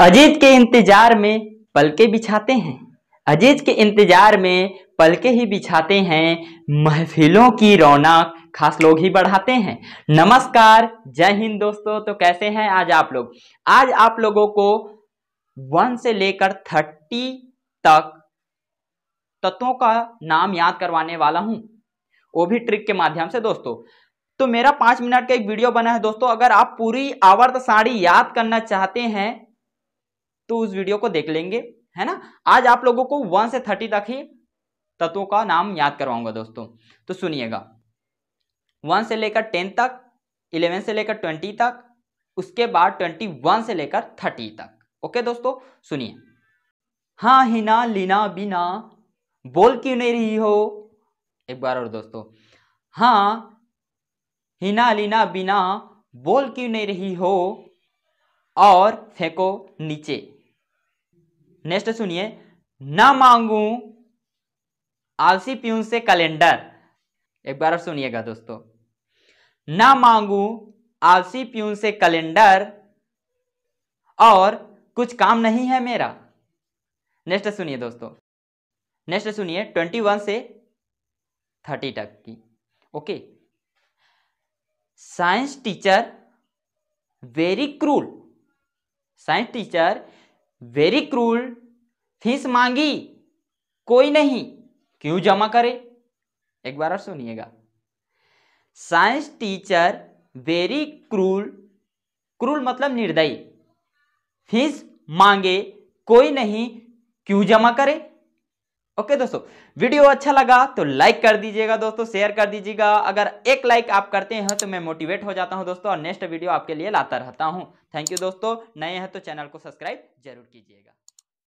अजीत के इंतजार में पलके बिछाते हैं अजीत के इंतजार में पलके ही बिछाते हैं महफिलों की रौनक खास लोग ही बढ़ाते हैं नमस्कार जय हिंद दोस्तों तो कैसे हैं आज आप लोग आज आप लोगों को वन से लेकर थर्टी तक तत्वों का नाम याद करवाने वाला हूं वो भी ट्रिक के माध्यम से दोस्तों तो मेरा पांच मिनट का एक वीडियो बना है दोस्तों अगर आप पूरी आवर्त साड़ी याद करना चाहते हैं तो उस वीडियो को देख लेंगे है ना आज आप लोगों को वन से थर्टी तक ही तत्वों का नाम याद करवाऊंगा दोस्तों तो सुनिएगा वन से लेकर टेन तक इलेवन से लेकर ट्वेंटी तक उसके बाद ट्वेंटी वन से लेकर थर्टी तक ओके दोस्तों सुनिए हाँ हिना लीना बिना बोल क्यों नहीं रही हो एक बार और दोस्तों हाँ हिना लीना बिना बोल क्यों नहीं रही हो और फेंको नीचे नेक्स्ट सुनिए ना मांगू आलसी प्यून से कैलेंडर एक बार और सुनिएगा दोस्तों ना मांगू आलसी प्यून से कैलेंडर और कुछ काम नहीं है मेरा नेक्स्ट सुनिए दोस्तों नेक्स्ट सुनिए ट्वेंटी वन से थर्टी तक की okay science teacher very cruel science teacher very cruel fees मांगी कोई नहीं क्यों जमा करे एक बार और सुनिएगा science teacher very cruel cruel मतलब निर्दयी फीस मांगे कोई नहीं क्यों जमा करे ओके दोस्तों वीडियो अच्छा लगा तो लाइक कर दीजिएगा दोस्तों शेयर कर दीजिएगा अगर एक लाइक आप करते हैं तो मैं मोटिवेट हो जाता हूं दोस्तों और नेक्स्ट वीडियो आपके लिए लाता रहता हूं थैंक यू दोस्तों नए हैं तो चैनल को सब्सक्राइब जरूर कीजिएगा